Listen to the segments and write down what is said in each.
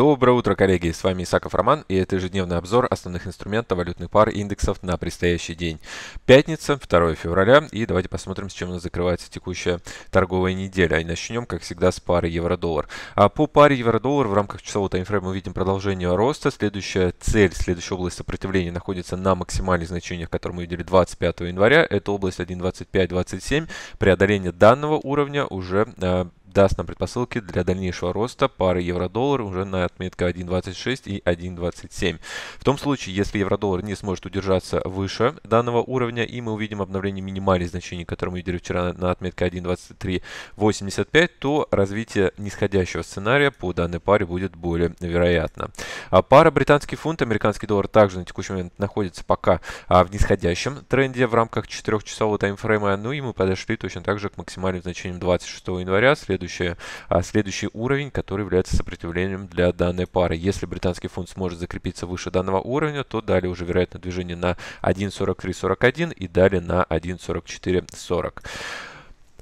Доброе утро, коллеги! С вами Исаков Роман и это ежедневный обзор основных инструментов валютных пар и индексов на предстоящий день. Пятница, 2 февраля и давайте посмотрим, с чем у нас закрывается текущая торговая неделя. И начнем, как всегда, с пары евро-доллар. А по паре евро-доллар в рамках часового таймфрейма мы видим продолжение роста. Следующая цель, следующая область сопротивления находится на максимальных значениях, которые мы видели 25 января. Это область 1.25-27. Преодоление данного уровня уже а, даст нам предпосылки для дальнейшего роста пары евро-доллар уже на отметка 1.26 и 1.27. В том случае, если евро-доллар не сможет удержаться выше данного уровня, и мы увидим обновление минимальных значений, которые мы видели вчера на отметке 1.2385, то развитие нисходящего сценария по данной паре будет более вероятно. А пара британский фунт, американский доллар также на текущий момент находится пока а, в нисходящем тренде в рамках 4-часового таймфрейма, ну и мы подошли точно так же к максимальным значениям 26 января, след следующее, а, следующий уровень, который является сопротивлением для данной пары. Если британский фунт сможет закрепиться выше данного уровня, то далее уже вероятно движение на 1.4341 и далее на 1.4440.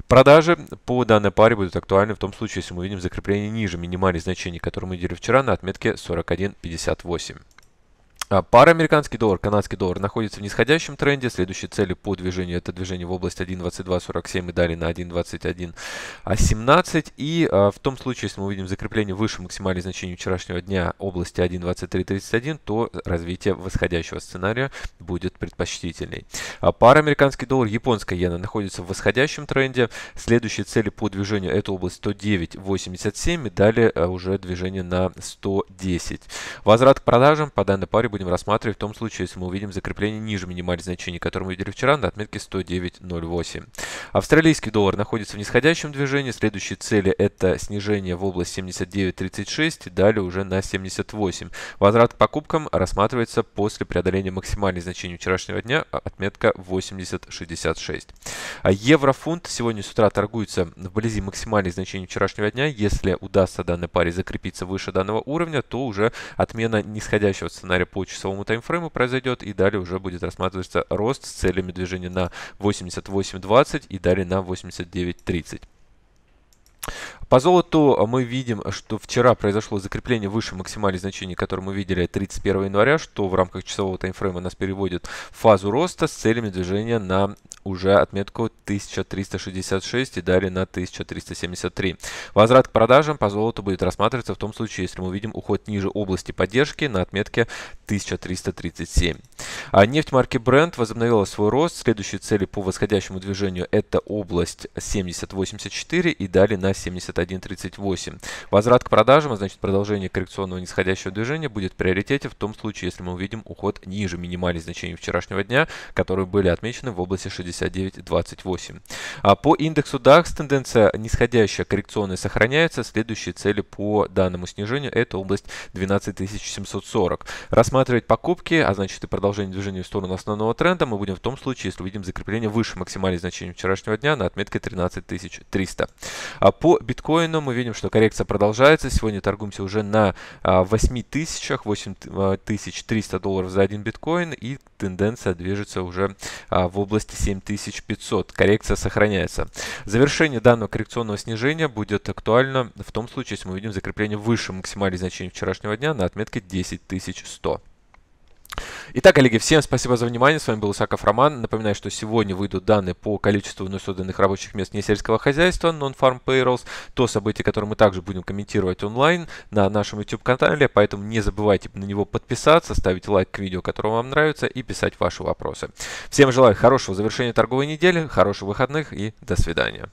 Продажи по данной паре будут актуальны в том случае, если мы увидим закрепление ниже минимальных значений, которые мы видели вчера на отметке 41.58. А, пара американский доллар, канадский доллар находится в нисходящем тренде. Следующие цели по движению это движение в область 1.2247 и далее на 1.2117. А и а, в том случае, если мы увидим закрепление выше максимальной значения вчерашнего дня области 1.2331, то развитие восходящего сценария будет предпочтительней. пара американский доллар, японская иена находится в восходящем тренде. Следующие цели по движению это область 109.87 и далее уже движение на 110. Возврат к продажам по данной паре будет будем рассматривать в том случае, если мы увидим закрепление ниже минимальных значений, которое мы видели вчера на отметке 109.08. Австралийский доллар находится в нисходящем движении. Следующие цели это снижение в область 79.36 и далее уже на 78. Возврат к покупкам рассматривается после преодоления максимальных значений вчерашнего дня, а отметка 80.66. А еврофунт сегодня с утра торгуется вблизи максимальных значений вчерашнего дня. Если удастся данной паре закрепиться выше данного уровня, то уже отмена нисходящего сценария по получасовому таймфрейму произойдет, и далее уже будет рассматриваться рост с целями движения на 88.20 и далее на 89.30. По золоту мы видим, что вчера произошло закрепление выше максимальных значений, которые мы видели 31 января, что в рамках часового таймфрейма нас переводит в фазу роста с целями движения на уже отметку 1366 и далее на 1373. Возврат к продажам по золоту будет рассматриваться в том случае, если мы увидим уход ниже области поддержки на отметке 1337. А нефть марки Brent возобновила свой рост. Следующие цели по восходящему движению – это область 70.84 и далее на 71.38. Возврат к продажам, а значит продолжение коррекционного нисходящего движения будет в приоритете в том случае, если мы увидим уход ниже минимальных значений вчерашнего дня, которые были отмечены в области 69.28. А по индексу DAX тенденция нисходящая коррекционная сохраняется. Следующие цели по данному снижению – это область 12740. Рассматривать покупки, а значит и продолжение продолжение движения в сторону основного тренда мы будем в том случае, если увидим закрепление выше максимальных значений вчерашнего дня на отметке 13300. А по биткоину мы видим, что коррекция продолжается. Сегодня торгуемся уже на 8000, а, 8300 а, долларов за один биткоин и тенденция движется уже а, в области 7500. Коррекция сохраняется. Завершение данного коррекционного снижения будет актуально в том случае, если мы увидим закрепление выше максимальных значений вчерашнего дня на отметке 10100. Итак, коллеги, всем спасибо за внимание. С вами был Исаков Роман. Напоминаю, что сегодня выйдут данные по количеству вновь созданных рабочих мест не сельского хозяйства, Non-Farm Payrolls, то событие, которое мы также будем комментировать онлайн на нашем YouTube-канале, поэтому не забывайте на него подписаться, ставить лайк к видео, которое вам нравится, и писать ваши вопросы. Всем желаю хорошего завершения торговой недели, хороших выходных и до свидания.